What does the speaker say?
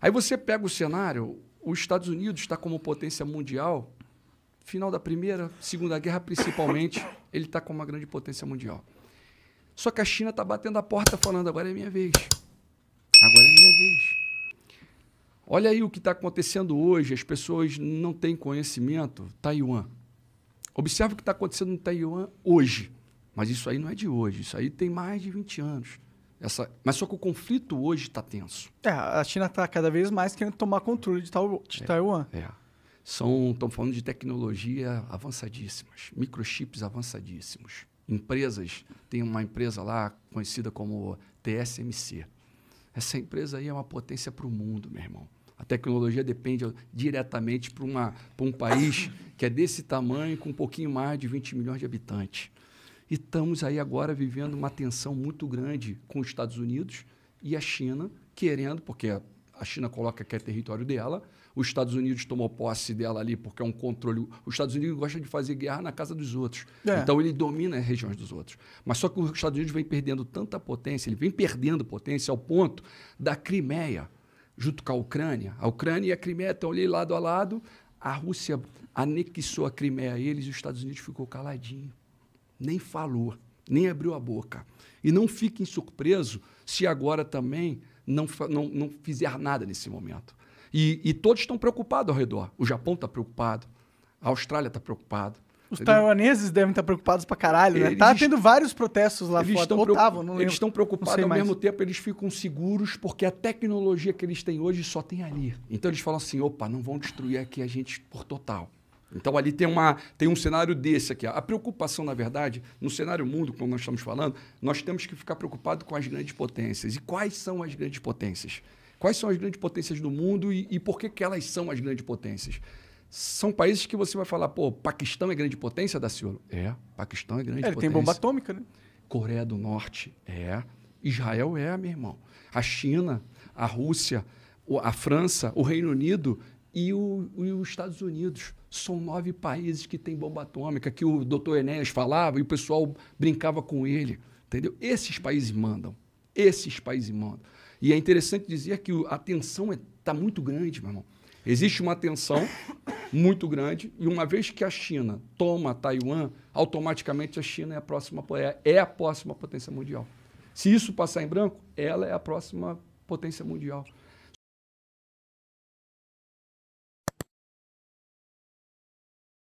Aí você pega o cenário, os Estados Unidos está como potência mundial, final da Primeira, Segunda Guerra principalmente, ele está como uma grande potência mundial. Só que a China está batendo a porta falando, agora é minha vez. Agora é minha vez. Olha aí o que está acontecendo hoje, as pessoas não têm conhecimento. Taiwan. Observe o que está acontecendo no Taiwan hoje. Mas isso aí não é de hoje, isso aí tem mais de 20 anos. Essa, mas só que o conflito hoje está tenso. É, a China está cada vez mais querendo tomar controle de, Taiwan. É, Taiwan. É. São, estão falando de tecnologia avançadíssimas, microchips avançadíssimos. Empresas, tem uma empresa lá conhecida como TSMC. Essa empresa aí é uma potência para o mundo, meu irmão. A tecnologia depende diretamente para um país que é desse tamanho, com um pouquinho mais de 20 milhões de habitantes. E estamos aí agora vivendo uma tensão muito grande com os Estados Unidos e a China, querendo, porque a China coloca que é território dela, os Estados Unidos tomou posse dela ali porque é um controle. Os Estados Unidos gostam de fazer guerra na casa dos outros. É. Então ele domina as regiões dos outros. Mas só que os Estados Unidos vem perdendo tanta potência, ele vem perdendo potência ao ponto da Crimeia, junto com a Ucrânia. A Ucrânia e a Crimeia estão ali lado a lado. A Rússia anexou a Crimeia a eles e os Estados Unidos ficou caladinho nem falou, nem abriu a boca. E não fiquem surpresos se agora também não, não, não fizer nada nesse momento. E, e todos estão preocupados ao redor. O Japão está preocupado, a Austrália está preocupada, os entendeu? taiwaneses devem estar tá preocupados pra caralho, eles, né? Tá tendo vários protestos lá eles fora. Estão não Eles estão preocupados, ao mais. mesmo tempo eles ficam seguros, porque a tecnologia que eles têm hoje só tem ali. Então eles falam assim, opa, não vão destruir aqui a gente por total. Então ali tem, uma, tem um cenário desse aqui. A preocupação, na verdade, no cenário mundo, como nós estamos falando, nós temos que ficar preocupado com as grandes potências. E quais são as grandes potências? Quais são as grandes potências do mundo e, e por que, que elas são as grandes potências? São países que você vai falar, pô, Paquistão é grande potência, Daciolo? É, Paquistão é grande é, ele potência. Ele tem bomba atômica, né? Coreia do Norte é. Israel é, meu irmão. A China, a Rússia, a França, o Reino Unido e, o, e, os Estados Unidos. São nove países que têm bomba atômica, que o doutor Enéas falava e o pessoal brincava com ele. Entendeu? Esses países mandam. Esses países mandam. E é interessante dizer que a tensão está é, tá muito grande, meu irmão. Existe uma tensão muito grande e uma vez que a China toma Taiwan, automaticamente a China é a próxima é, é a próxima potência mundial. Se isso passar em branco, ela é a próxima potência mundial.